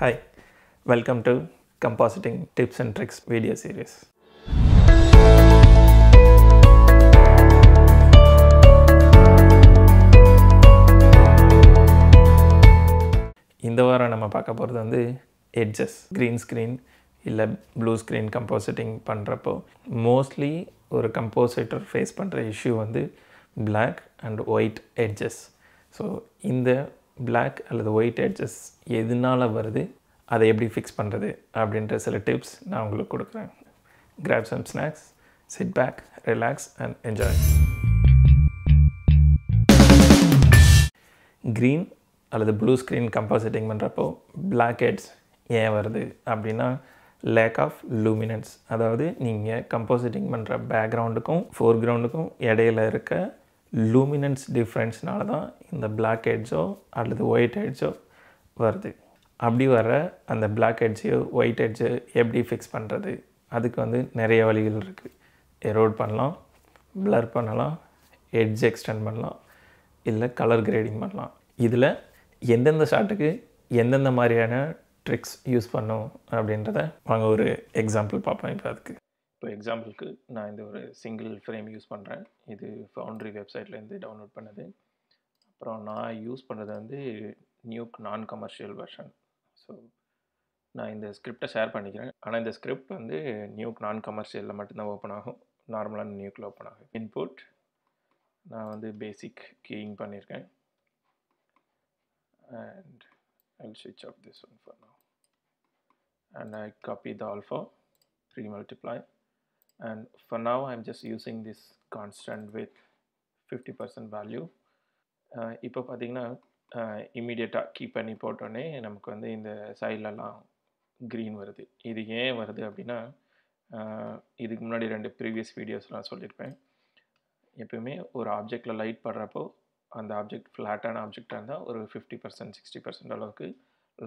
Hi welcome to compositing tips and Tricks video series. இந்த வாரம் நம்ம பார்க்க போகிறது வந்து எட்ஜஸ் க்ரீன் ஸ்க்ரீன் இல்லை ப்ளூ ஸ்க்ரீன் கம்போசிட்டிங் பண்ணுறப்போ மோஸ்ட்லி ஒரு கம்போசிட்டர் ஃபேஸ் பண்ணுற இஷ்யூ வந்து black and white edges so இந்த பிளாக் அல்லது ஒயிட் எட்ஜஸ் எதனால் வருது அதை எப்படி ஃபிக்ஸ் பண்ணுறது அப்படின்ற சில டிப்ஸ் நான் உங்களுக்கு கொடுக்குறேன் grab some snacks sit back relax and enjoy green அல்லது ப்ளூ ஸ்க்ரீன் கம்பாசிட்டிங் பண்ணுறப்போ பிளாக் ஹெட்ஸ் ஏன் வருது அப்படின்னா லேக் ஆஃப் லூமினன்ஸ் அதாவது நீங்கள் கம்போசிட்டிங் பண்ணுற பேக்ரவுண்டுக்கும் ஃபோர் கிரவுண்டுக்கும் இடையில இருக்க லூமினன்ஸ் டிஃப்ரென்ஸ்னால தான் இந்த பிளாக் ஹெட்ஸோ அல்லது ஒயிட் ஹெட்ஸோ வருது அப்படி வர அந்த பிளாக் ஹெட்ஸையோ ஒயிட் ஹெட்ஸோ எப்படி ஃபிக்ஸ் பண்ணுறது அதுக்கு வந்து நிறைய வழிகள் இருக்குது எரோட் பண்ணலாம் ப்ளர் பண்ணலாம் ஹெட்ஜ் எக்ஸ்டெண்ட் பண்ணலாம் இல்லை கலர் கிரேடிங் பண்ணலாம் இதில் எந்தெந்த ஷாட்டுக்கு எந்தெந்த மாதிரியான ட்ரிக்ஸ் யூஸ் பண்ணும் அப்படின்றத நாங்கள் ஒரு எக்ஸாம்பிள் பார்ப்போம் இப்போ அதுக்கு இப்போ எக்ஸாம்பிளுக்கு நான் இந்த ஒரு சிங்கிள் ஃப்ரேம் யூஸ் பண்ணுறேன் இது ஃபவுண்ட்ரி வெப்சைட்லேருந்து டவுன்லோட் பண்ணது அப்புறம் நான் யூஸ் பண்ணுறது வந்து நியூக் நான் கமர்ஷியல் வெர்ஷன் ஸோ நான் இந்த ஸ்கிரிப்டை ஷேர் பண்ணிக்கிறேன் ஆனால் இந்த ஸ்கிரிப்ட் வந்து நியூக் நான் கமர்ஷியலில் மட்டும்தான் ஓப்பன் ஆகும் நார்மலான நியூக்கில் ஓப்பன் ஆகும் இன்புட் நான் வந்து பேசிக் கீயிங் பண்ணியிருக்கேன் அண்ட் ஐ ஸ்விட்ச் off this one for and I I copy the alpha 3 and for now I'm just using this constant with 50% value uh, இப்போ பார்த்தீங்கன்னா இம்மிடியட்டாக uh, கீப் பண்ணி போட்டோன்னே நமக்கு வந்து இந்த சைட்லலாம் க்ரீன் வருது இது ஏன் வருது அப்படின்னா uh, இதுக்கு முன்னாடி ரெண்டு ப்ரீவியஸ் வீடியோஸ்லாம் சொல்லியிருப்பேன் எப்பயுமே ஒரு ஆப்ஜெக்டில் லைட் படுறப்போ அந்த ஆப்ஜெக்ட் ஃப்ளாட்டான ஆப்ஜெக்டாக இருந்தால் ஒரு ஃபிஃப்டி பர்சன்ட் சிக்ஸ்டி பர்சன்ட் அளவுக்கு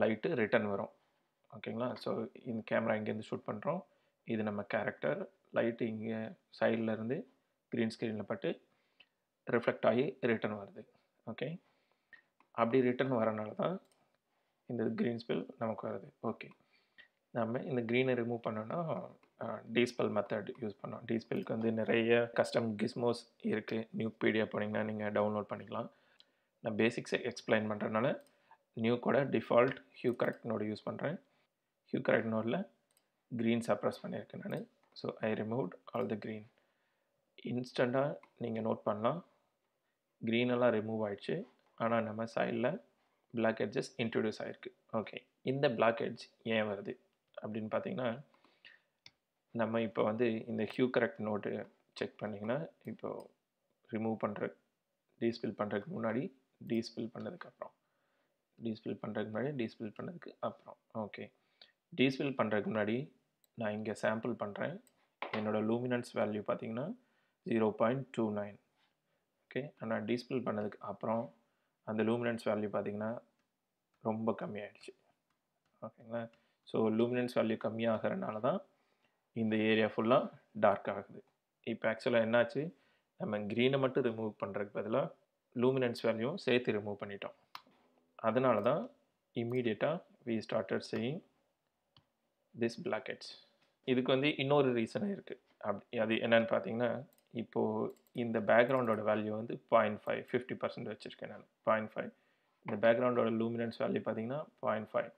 லைட்டு ரிட்டர்ன் வரும் ஓகேங்களா ஸோ இந்த கேமரா இங்கேருந்து ஷூட் பண்ணுறோம் இது நம்ம கேரக்டர் லைட்டு இங்கே சைடில் இருந்து க்ரீன் ஸ்க்ரீனில் பட்டு ரிஃப்ளெக்ட் ஆகி ரிட்டர்ன் வருது ஓகே அப்படி ரிட்டர்ன் வரனால தான் இந்த க்ரீன் ஸ்பெல் நமக்கு வருது ஓகே நம்ம இந்த க்ரீனை ரிமூவ் பண்ணோன்னா டீஸ்பெல் மெத்தட் யூஸ் பண்ணோம் டீஸ்பெல்க்கு வந்து நிறைய கஸ்டம் கிஸ்மோஸ் இருக்குது நியூ பீடியா போனீங்கன்னா நீங்கள் டவுன்லோட் பண்ணிக்கலாம் நான் பேசிக்ஸை எக்ஸ்பிளைன் பண்ணுறதுனால நியூ கூட default hue correct node use பண்ணுறேன் ஹியூ கரெக்ட் நோடில் க்ரீன் சப்ரஸ் பண்ணியிருக்கேன் நான் so I removed all the green இன்ஸ்டண்ட்டாக நீங்கள் நோட் பண்ணலாம் க்ரீனெல்லாம் ரிமூவ் ஆயிடுச்சு ஆனால் நம்ம சைடில் பிளாக் ஹெட்ஜஸ் இன்ட்ரடியூஸ் ஆகிருக்கு ஓகே இந்த பிளாக் ஹெட்ஜ் ஏன் வருது அப்படின்னு பார்த்தீங்கன்னா நம்ம இப்போ வந்து இந்த ஹியூ கரெக்ட் நோட்டு செக் பண்ணிங்கன்னா இப்போது ரிமூவ் பண்ணுற டீஸ்பில் பண்ணுறதுக்கு முன்னாடி டீஸ்பில் பண்ணதுக்கப்புறம் டீஸ்பில் பண்ணுறதுக்கு முன்னாடி டீஸ்பில் பண்ணதுக்கு அப்புறம் ஓகே டீஸ்பில் பண்ணுறதுக்கு முன்னாடி நான் இங்கே சாம்பிள் பண்ணுறேன் என்னோடய லூமினன்ஸ் வேல்யூ பார்த்திங்கன்னா zero point two nine okay ஆனால் டிஸ்பிள் பண்ணதுக்கு அப்புறம் அந்த லூமினன்ஸ் வேல்யூ பார்த்திங்கன்னா ரொம்ப கம்மியாயிடுச்சு ஓகேங்களா ஸோ லூமினன்ஸ் வேல்யூ கம்மியாகிறனால தான் இந்த ஏரியா ஃபுல்லாக டார்க் ஆகுது இப்போ ஆக்சுவலாக என்னாச்சு நம்ம க்ரீனை மட்டும் ரிமூவ் பண்ணுறதுக்கு பதிலாக லூமினன்ஸ் வேல்யூவும் சேர்த்து ரிமூவ் பண்ணிட்டோம் அதனால தான் இம்மீடியட்டாக we started seeing this black edges இதுக்கு வந்து இன்னொரு ரீசன் இருக்குது அப்படி அது என்னென்னு பார்த்தீங்கன்னா இப்போது இந்த பேக்ரவுண்டோட வேல்யூ வந்து பாயிண்ட் ஃபைவ் ஃபிஃப்டி பர்சன்ட் வச்சுருக்கேன் நான் பாயிண்ட் ஃபைவ் இந்த பேக்ரவுண்டோட லூமினன்ஸ் வேல்யூ பார்த்தீங்கன்னா பாயிண்ட் ஃபைவ்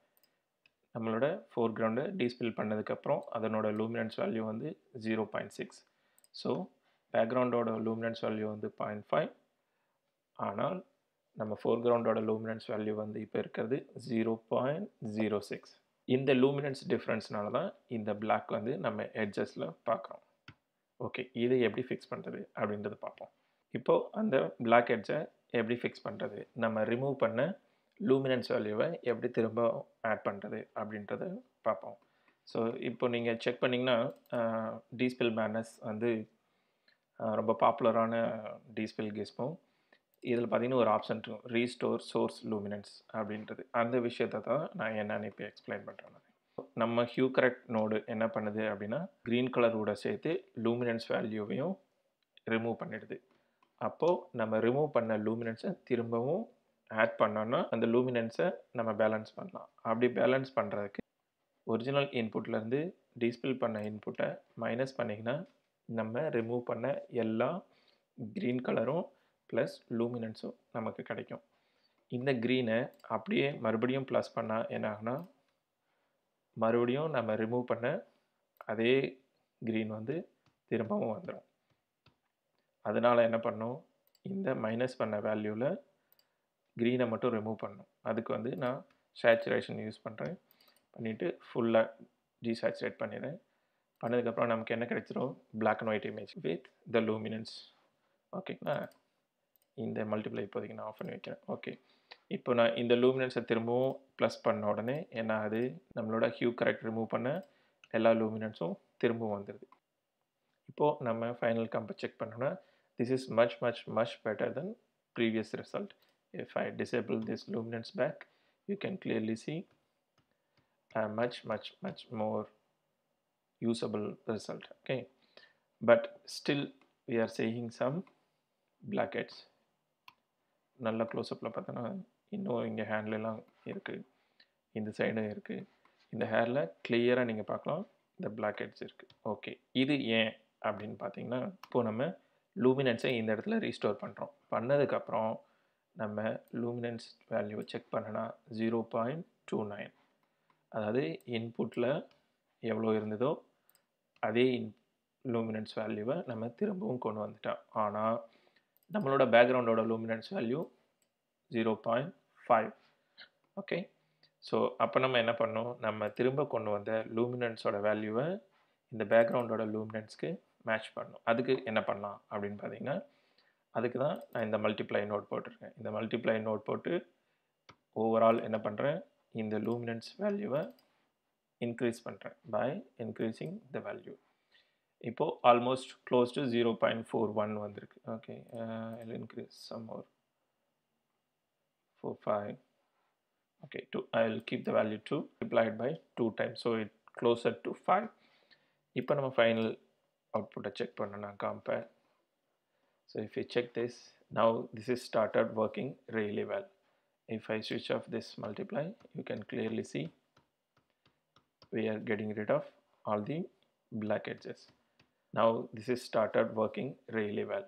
நம்மளோட ஃபோர் கிரவுண்டு டிஸ்பில் பண்ணதுக்கப்புறம் அதனோட லூமினன்ஸ் வேல்யூ வந்து ஜீரோ பாயிண்ட் சிக்ஸ் ஸோ பேக்ரவுண்டோட லூமினன்ஸ் வேல்யூ வந்து பாயிண்ட் ஃபைவ் ஆனால் நம்ம ஃபோர் கிரவுண்டோட லூமினன்ஸ் வேல்யூ வந்து இப்போ இருக்கிறது ஜீரோ பாயிண்ட் ஜீரோ சிக்ஸ் இந்த லூமினன்ஸ் டிஃப்ரென்ஸ்னால தான் இந்த பிளாக் வந்து நம்ம எட்ஜஸில் பார்க்குறோம் ஓகே இதை எப்படி ஃபிக்ஸ் பண்ணுறது அப்படின்றத பார்ப்போம் இப்போது அந்த பிளாக் ஹெட்ஜை எப்படி ஃபிக்ஸ் பண்ணுறது நம்ம ரிமூவ் பண்ண லூமினன்ஸ் வேல்யூவை எப்படி திரும்ப ஆட் பண்ணுறது அப்படின்றத பார்ப்போம் ஸோ இப்போ நீங்கள் செக் பண்ணிங்கன்னா டீஸ்பில் மேனஸ் வந்து ரொம்ப பாப்புலரான டீஸ்பில் கிஸ்மும் இதில் பார்த்தீங்கன்னா ஒரு ஆப்ஷன் இருக்கும் ரீஸ்டோர் சோர்ஸ் லூமினன்ஸ் அப்படின்றது அந்த விஷயத்தை தான் நான் என்னென்னு இப்போ எக்ஸ்பிளைன் பண்ணுறேன் நம்ம ஹியூ கரெக்ட் நோடு என்ன பண்ணுது அப்படின்னா க்ரீன் கலர் சேர்த்து லூமினன்ஸ் வேல்யூவையும் ரிமூவ் பண்ணிடுது அப்போது நம்ம ரிமூவ் பண்ண லூமினன்ஸை திரும்பவும் ஆட் பண்ணோன்னா அந்த லூமினன்ஸை நம்ம பேலன்ஸ் பண்ணலாம் அப்படி பேலன்ஸ் பண்ணுறதுக்கு ஒரிஜினல் இன்புட்லேருந்து டிஸ்பில் பண்ண இன்புட்டை மைனஸ் பண்ணிங்கன்னா நம்ம ரிமூவ் பண்ண எல்லா க்ரீன் கலரும் ப்ளஸ் லூமினன்ஸும் நமக்கு கிடைக்கும் இந்த க்ரீனை அப்படியே மறுபடியும் ப்ளஸ் பண்ணால் என்ன ஆகுனா மறுபடியும் நம்ம ரிமூவ் பண்ண அதே க்ரீன் வந்து திரும்பவும் வந்துடும் அதனால் என்ன பண்ணும் இந்த மைனஸ் பண்ண வேல்யூவில் க்ரீனை மட்டும் ரிமூவ் பண்ணும் அதுக்கு வந்து நான் சேச்சுரேஷன் யூஸ் பண்ணுறேன் பண்ணிவிட்டு ஃபுல்லாக டீசேச்சுரேட் பண்ணிடுறேன் பண்ணதுக்கப்புறம் நமக்கு என்ன கிடைச்சிரும் black and white image with the luminance ஓகேங்களா இந்த மல்டிப்ளை இப்போதைக்கு நான் ஆஃப் பண்ணி வைக்கிறேன் ஓகே இப்போ நான் இந்த லூமினன்ஸை திரும்பவும் ப்ளஸ் பண்ண உடனே என்ன அது நம்மளோட ஹியூ கரெக்ட் ரிமூவ் பண்ண எல்லா லூமினன்ஸும் திரும்பவும் வந்துடுது இப்போது நம்ம ஃபைனல் கம்பை செக் பண்ணோம்னா this is much much much better than previous result if I disable this luminance back you can clearly see much much much more more result okay but still we are seeing some some நல்ல க்ளோஸ்அப்பில் பார்த்தோன்னா இன்னும் இங்கே ஹேண்ட்லலாம் இருக்குது இந்த சைடும் இருக்குது இந்த ஹேரில் கிளியராக நீங்கள் பார்க்கலாம் இந்த பிளாக் ஹெட்ஸ் இருக்குது ஓகே இது ஏன் அப்படின்னு பார்த்தீங்கன்னா இப்போது நம்ம லூமினன்ஸை இந்த இடத்துல ரீஸ்டோர் பண்ணுறோம் பண்ணதுக்கப்புறம் நம்ம லூமினன்ஸ் வேல்யூவை செக் பண்ணனா ஜீரோ பாயிண்ட் டூ நைன் அதாவது இன்புட்டில் எவ்வளோ இருந்ததோ அதே இன் லூமினன்ஸ் வேல்யூவை நம்ம திரும்பவும் கொண்டு வந்துட்டோம் ஆனால் நம்மளோட பேக்ரவுண்டோட luminance value zero point five okay so அப்போ நம்ம என்ன பண்ணோம் நம்ம திரும்ப கொண்டு வந்த லூமினன்ஸோட வேல்யூவை இந்த பேக்ரவுண்டோட லூமினன்ஸ்க்கு மேட்ச் பண்ணணும் அதுக்கு என்ன பண்ணலாம் அப்படின்னு பார்த்தீங்கன்னா அதுக்கு தான் நான் இந்த மல்டிப்ளை நோட் போட்டிருக்கேன் இந்த மல்டிப்ளை நோட் போட்டு ஓவரால் என்ன பண்ணுறேன் இந்த லூமினன்ஸ் வேல்யூவை இன்க்ரீஸ் பண்ணுறேன் by increasing the value Ipo almost close to zero point okay one வந்திருக்கு okay I'll increase some more okay 2 i'll keep the value 2 multiplied by 2 times so it closer to 5 final output final check check பண்ணணும் compare so if you check this now this is started working really well if i switch off this multiply you can clearly see we are getting rid of all the black edges now this is started working really well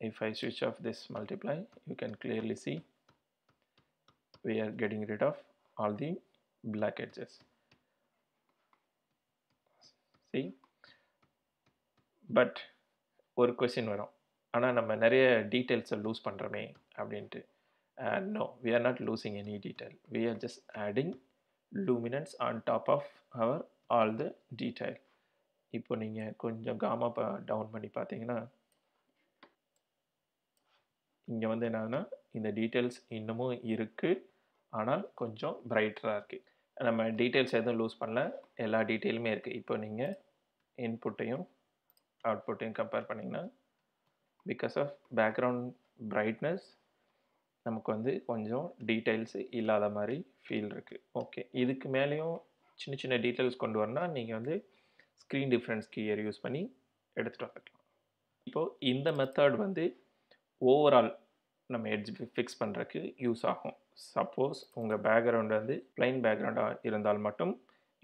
if I switch off this multiply you can clearly see we are getting rid of all the black edges see but ஒரு question வரும் details நம்ம நிறைய டீட்டெயில்ஸை loose பண்ணுறோமே அப்படின்ட்டு and no we are not losing any detail we are just adding luminance on top of our all the detail இப்போ நீங்கள் கொஞ்சம் gamma ப டவுன் பண்ணி பார்த்தீங்கன்னா இங்கே வந்து என்னன்னா இந்த டீட்டெயில்ஸ் இன்னமும் இருக்குது ஆனால் கொஞ்சம் பிரைட்டராக இருக்குது நம்ம டீட்டெயில்ஸ் எதுவும் லூஸ் பண்ணல எல்லா டீட்டெயிலுமே இருக்குது இப்போ நீங்கள் இன்புட்டையும் அவுட்புட்டையும் கம்பேர் பண்ணிங்கன்னா பிகாஸ் ஆஃப் பேக்ரவுண்ட் பிரைட்னஸ் நமக்கு வந்து கொஞ்சம் டீட்டெயில்ஸ் இல்லாத மாதிரி ஃபீல் இருக்குது ஓகே இதுக்கு மேலேயும் சின்ன சின்ன டீட்டெயில்ஸ் கொண்டு வரணும்னா நீங்கள் வந்து ஸ்க்ரீன் டிஃப்ரென்ஸ் கீயை யூஸ் பண்ணி எடுத்துகிட்டு வந்துக்கலாம் இப்போது இந்த மெத்தட் வந்து ஓவரால் நம்ம எட்ஜ் ஃபிக்ஸ் பண்ணுறக்கு யூஸ் ஆகும் சப்போஸ் உங்கள் பேக்ரவுண்ட் வந்து ப்ளைன் பேக்ரவுண்டாக இருந்தால் மட்டும்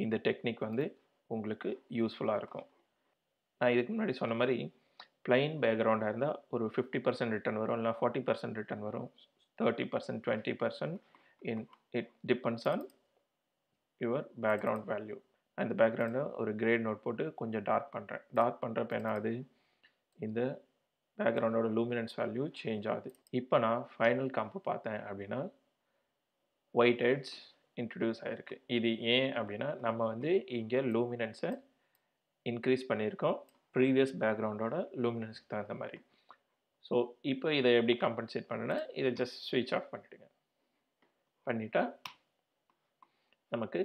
இந்த டெக்னிக் வந்து உங்களுக்கு யூஸ்ஃபுல்லாக இருக்கும் நான் இதுக்கு முன்னாடி சொன்ன மாதிரி ப்ளைன் பேக்ரவுண்டாக இருந்தால் ஒரு ஃபிஃப்டி பர்சன்ட் ரிட்டர்ன் வரும் இல்லை ஃபார்ட்டி பர்சன்ட் ரிட்டர்ன் வரும் thirty percent twenty percent in it depends on your background value அந்த பேக்ரவுண்டை ஒரு கிரேட் நோட் போட்டு கொஞ்சம் டார்க் பண்ணுறேன் டார்க் பண்ணுறப்ப என்ன ஆகுது இந்த பேக்ரவுண்டோட லூமினன்ஸ் வேல்யூ சேஞ்ச் ஆகுது இப்போ நான் ஃபைனல் காம்பு பார்த்தேன் அப்படின்னா ஒயிட் ஹெட்ஸ் இன்ட்ரடியூஸ் ஆகிருக்கு இது ஏன் அப்படின்னா நம்ம வந்து இங்கே லூமினன்ஸை இன்க்ரீஸ் பண்ணியிருக்கோம் ப்ரீவியஸ் பேக்ரவுண்டோட லூமினன்ஸ்க்கு தகுந்த மாதிரி ஸோ இப்போ இதை எப்படி கம்பன்சேட் பண்ணுனா இதை ஜஸ்ட் ஸ்விட்ச் ஆஃப் பண்ணிவிடுங்க பண்ணிட்டா நமக்கு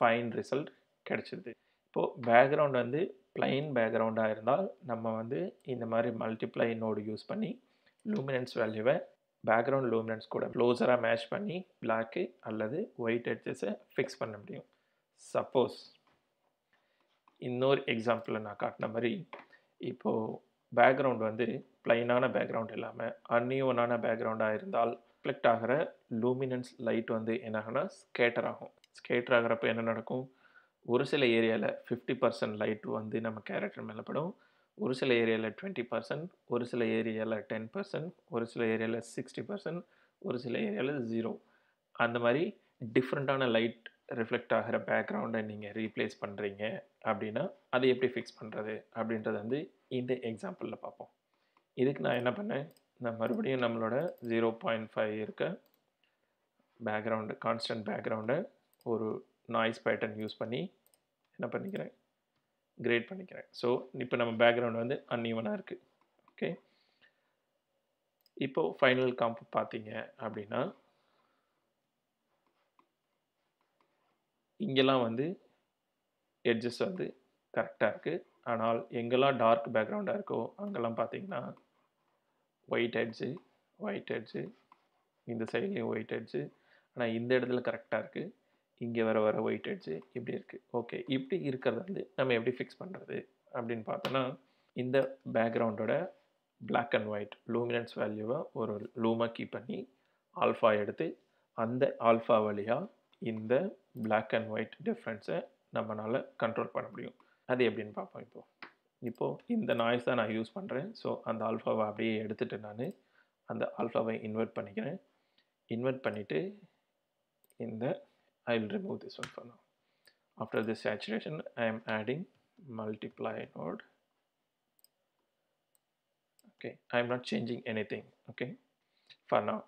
ஃபைன் ரிசல்ட் கிடச்சிருது இப்போது பேக்ரவுண்ட் வந்து ப்ளைன் பேக்ரவுண்டாக இருந்தால் நம்ம வந்து இந்த மாதிரி மல்டிப்ளை நோடு யூஸ் பண்ணி லூமினன்ஸ் வேல்யூவை பேக்ரவுண்ட் லூமினன்ஸ் கூட க்ளோஸராக மேட்ச் பண்ணி பிளாக்கு அல்லது ஒயிட் எட்ஜஸை ஃபிக்ஸ் பண்ண முடியும் சப்போஸ் இன்னொரு எக்ஸாம்பிளில் நான் காட்டின மாதிரி இப்போது பேக்ரவுண்ட் வந்து ப்ளைனான பேக்ரவுண்ட் இல்லாமல் அன்யூவனான பேக்ரவுண்டாக இருந்தால் ரிஃப்ளெக்ட் ஆகிற லூமினன்ஸ் லைட் வந்து என்னாகனா ஸ்கேட்டர் ஆகும் ஸ்கேட்டர் ஆகிறப்ப என்ன நடக்கும் ஒரு சில ஏரியாவில் ஃபிஃப்டி பர்சன்ட் லைட் வந்து நம்ம கேரக்டர் மேலே படும் ஒரு சில ஏரியாவில் டுவெண்ட்டி பர்சன்ட் ஒரு சில ஏரியாவில் டென் பர்சன்ட் ஒரு சில ஏரியாவில் சிக்ஸ்டி பர்சன்ட் ஒரு சில ஏரியாவில் ஜீரோ அந்த மாதிரி டிஃப்ரெண்ட்டான லைட் ரிஃப்ளெக்ட் ஆகிற பேக்ரவுண்டை நீங்கள் ரீப்ளேஸ் பண்ணுறீங்க அப்படின்னா அதை எப்படி ஃபிக்ஸ் பண்ணுறது அப்படின்றத வந்து இந்த எக்ஸாம்பிளில் பார்ப்போம் இதுக்கு நான் என்ன பண்ணேன் நான் மறுபடியும் நம்மளோட ஜீரோ பாயிண்ட் ஃபைவ் இருக்க பேக்ரவுண்டு கான்ஸ்டன்ட் பேக்ரவுண்டை ஒரு நாய்ஸ் பேட்டர்ன் யூஸ் பண்ணி என்ன பண்ணிக்கிறேன் கிரேட் பண்ணிக்கிறேன் ஸோ இப்போ நம்ம பேக்ரவுண்ட் வந்து அன்ஈவனாக இருக்குது ஓகே இப்போது ஃபைனல் காம்ப் பார்த்தீங்க அப்படின்னா இங்கெல்லாம் வந்து எட்ஜஸ் வந்து கரெக்டாக இருக்குது ஆனால் எங்கெல்லாம் டார்க் பேக்ரவுண்டாக இருக்கோ அங்கெல்லாம் பார்த்தீங்கன்னா ஒயிட் ஹெட்ஸு ஒயிட் ஹெட்ஸு இந்த சைட்லேயும் ஒயிட் ஹெட்ஸு ஆனால் இந்த இடத்துல கரெக்டாக இருக்குது இங்கே வர வர ஒயிட் ஆயிடுச்சு இப்படி இருக்குது ஓகே இப்படி இருக்கிறத வந்து நம்ம எப்படி ஃபிக்ஸ் பண்ணுறது அப்படின்னு பார்த்தோன்னா இந்த பேக்ரவுண்டோட பிளாக் அண்ட் ஒயிட் லூமினன்ஸ் வேல்யூவை ஒரு லூமாக கீப் பண்ணி ஆல்ஃபா எடுத்து அந்த ஆல்ஃபா வழியாக இந்த பிளாக் அண்ட் ஒயிட் டிஃப்ரென்ஸை நம்மளால் கண்ட்ரோல் பண்ண முடியும் அது எப்படின்னு பார்ப்போம் இப்போது இப்போது இந்த நாய்ஸ் தான் நான் யூஸ் பண்ணுறேன் ஸோ அந்த ஆல்ஃபாவை அப்படியே எடுத்துகிட்டு நான் அந்த ஆல்ஃபாவை இன்வெர்ட் பண்ணிக்கிறேன் இன்வெர்ட் பண்ணிவிட்டு இந்த I will remove this one for now. After this saturation, I am adding multiply node. Okay, I am not changing anything. Okay, for now.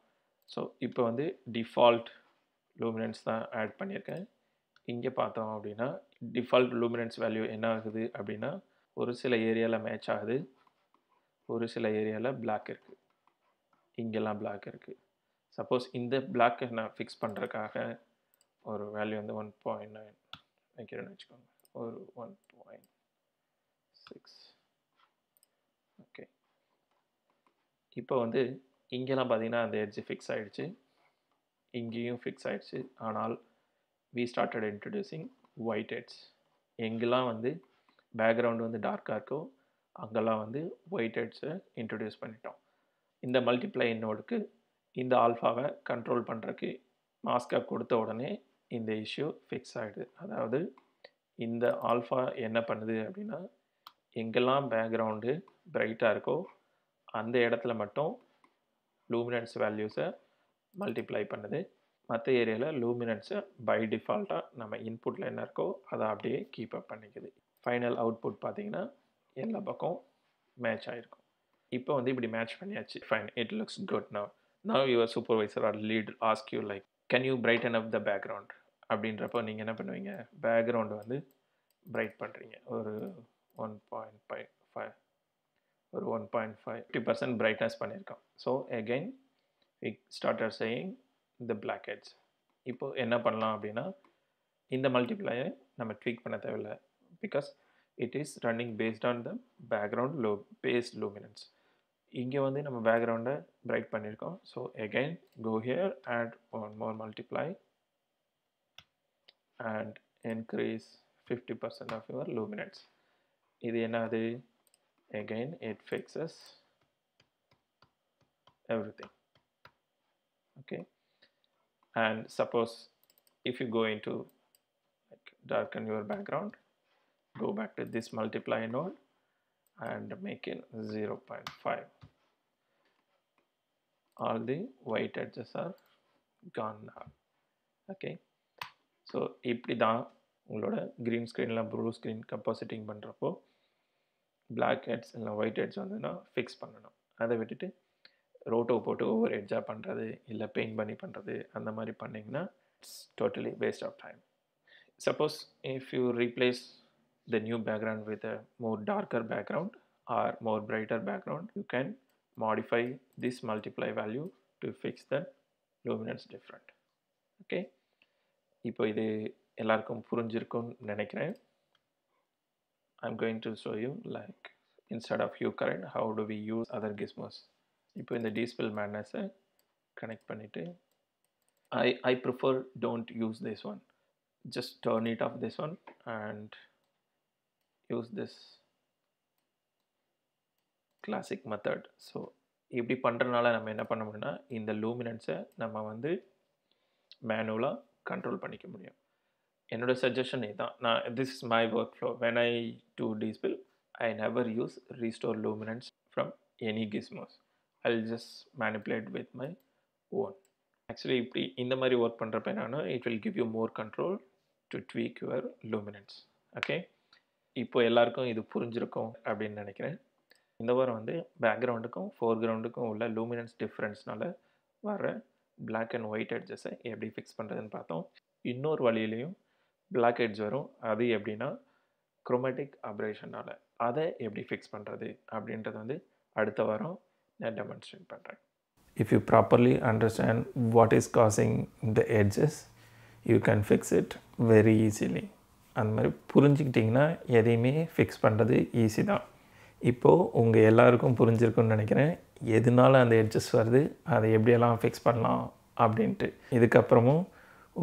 So இப்போ வந்து டிஃபால்ட் லூமினன்ஸ் தான் ஆட் பண்ணியிருக்கேன் இங்கே பார்த்தோம் அப்படின்னா டிஃபால்ட் லூமினன்ஸ் வேல்யூ என்ன ஆகுது அப்படின்னா ஒரு சில ஏரியாவில் மேட்ச் ஆகுது ஒரு சில ஏரியாவில் பிளாக் இருக்குது இங்கெல்லாம் பிளாக் இருக்குது சப்போஸ் இந்த பிளாக்கை நான் ஃபிக்ஸ் பண்ணுறதுக்காக ஒரு வேல்யூ வந்து ஒன் பாயிண்ட் நைன் வைக்கிறேன்னு வச்சுக்கோங்க ஒரு ஒன் பாயிண்ட் சிக்ஸ் ஓகே இப்போ வந்து இங்கெல்லாம் பார்த்தீங்கன்னா அந்த எட்ஜ் ஃபிக்ஸ் ஆகிடுச்சு இங்கேயும் ஃபிக்ஸ் ஆகிடுச்சு ஆனால் we started introducing white edges எங்கெல்லாம் வந்து பேக்ரவுண்டு வந்து டார்க்காக இருக்கோ அங்கெல்லாம் வந்து ஒயிட் ஹெட்ஸை இன்ட்ரடியூஸ் பண்ணிட்டோம் இந்த மல்டிப்ளை என்னோடுக்கு இந்த ஆல்ஃபாவை கண்ட்ரோல் பண்ணுறக்கு மாஸ்காக கொடுத்த உடனே இந்த இஷ்யூ ஃபிக்ஸ் ஆகிடுது அதாவது இந்த ஆல்ஃபா என்ன பண்ணுது அப்படின்னா எங்கெல்லாம் பேக்ரவுண்டு பிரைட்டாக இருக்கோ அந்த இடத்துல மட்டும் லூமினன்ஸ் வேல்யூஸை மல்டிப்ளை பண்ணுது மற்ற ஏரியாவில் லூமினன்ஸை பை டிஃபால்ட்டாக நம்ம இன்புட்டில் என்ன இருக்கோ அதை அப்படியே கீப் அப் பண்ணிக்குது ஃபைனல் அவுட்புட் பார்த்தீங்கன்னா எல்லா பக்கம் மேட்ச் ஆகிருக்கும் இப்போ வந்து இப்படி மேட்ச் பண்ணியாச்சு fine it looks good now now your supervisor or lead ask you like can you brighten up the background அப்படின்றப்போ நீங்கள் என்ன பண்ணுவீங்க பேக்ரவுண்ட் வந்து பிரைட் பண்ணுறீங்க ஒரு ஒன் பாயிண்ட் ஃபைவ் ஃபைவ் ஒரு one point five fifty percent brightness பண்ணியிருக்கோம் so again we started seeing இந்த பிளாக் ஹெட்ஸ் இப்போது என்ன பண்ணலாம் அப்படின்னா இந்த மல்டிப்ளையை நம்ம ட்வீக் பண்ண தேவையில்லை because it is running based on the background low base luminance இங்கே வந்து நம்ம பேக்ரவுண்டை பிரைட் பண்ணியிருக்கோம் so again go here add one more multiply and increase 50% of your luminance இது again it fixes everything okay and suppose if you go into like darken your background go back to this multiply node and make it 0.5 all the white edges are gone now okay so இப்படி தான் உங்களோட green ஸ்க்ரீனில் blue screen compositing பண்ணுறப்போ black heads இல்லை white heads வந்துன்னா fix பண்ணணும் அதை விட்டுட்டு ரோட்டோ போட்டு ஒவ்வொரு ஹெட்ஜாக பண்ணுறது இல்லை பெயிண்ட் பண்ணி பண்ணுறது அந்த மாதிரி பண்ணிங்கன்னா it's totally waste of time suppose if you replace the new background with a more darker background or more brighter background you can modify this multiply value to fix the luminance different okay இப்போ இது எல்லாருக்கும் புரிஞ்சிருக்கும்னு நினைக்கிறேன் I'm going to show you like instead of you current how to we use other gizmos இப்போ இந்த despill மேட்னஸை connect பண்ணிவிட்டு I I prefer don't use this one just turn it off this one and use this classic method so இப்படி பண்ணுறதுனால நம்ம என்ன பண்ண முடியும்னா இந்த லூமினன்ஸை நம்ம வந்து மேனுவலாக கண்ட்ரோல் பண்ணிக்க முடியும் என்னோடய சஜஷன் இதுதான் நான் this is my work flow when I do despill I never use restore luminance from any gizmos I just manipulate with my own actually இப்படி இந்த மாதிரி ஒர்க் பண்ணுறப்ப என்னன்னா it will give you more control to tweak your luminance okay இப்போ எல்லாருக்கும் இது புரிஞ்சிருக்கும் அப்படின்னு நினைக்கிறேன் இந்த வாரம் வந்து பேக்ரவுண்டுக்கும் ஃபோர் கிரவுண்டுக்கும் உள்ள லூமினன்ஸ் டிஃப்ரென்ஸ்னால வர பிளாக் அண்ட் ஒயிட் எட்ஜஸை எப்படி ஃபிக்ஸ் பண்ணுறதுன்னு பார்த்தோம் இன்னொரு வழியிலையும் பிளாக் ஹெட்ஸ் வரும் அது எப்படின்னா குரோமேட்டிக் அப்ரேஷனால் அதை எப்படி ஃபிக்ஸ் பண்ணுறது அப்படின்றது வந்து அடுத்த வாரம் நான் டெமான்ஸ்ட்ரேட் பண்ணுறேன் if you properly understand what is causing the edges you can fix it very easily அந்த மாதிரி புரிஞ்சுக்கிட்டிங்கன்னா எதையுமே ஃபிக்ஸ் பண்ணுறது ஈஸி தான் இப்போது உங்கள் எல்லாருக்கும் புரிஞ்சிருக்குன்னு நினைக்கிறேன் எதனால அந்த எட்ஜஸ் வருது அதை எப்படியெல்லாம் ஃபிக்ஸ் பண்ணலாம் அப்படின்ட்டு இதுக்கப்புறமும்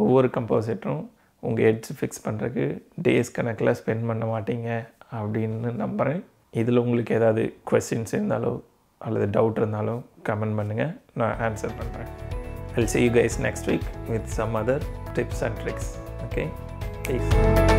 ஒவ்வொரு கம்போசிட்டரும் உங்கள் எட்ஜ் ஃபிக்ஸ் பண்ணுறதுக்கு டேஸ் கணக்கில் ஸ்பெண்ட் பண்ண மாட்டீங்க அப்படின்னு நம்புகிறேன் இதில் உங்களுக்கு ஏதாவது கொஸ்டின்ஸ் இருந்தாலோ அல்லது டவுட் இருந்தாலும் கமெண்ட் பண்ணுங்கள் நான் ஆன்சர் பண்ணுறேன் I see you guys next week with some other tips and tricks okay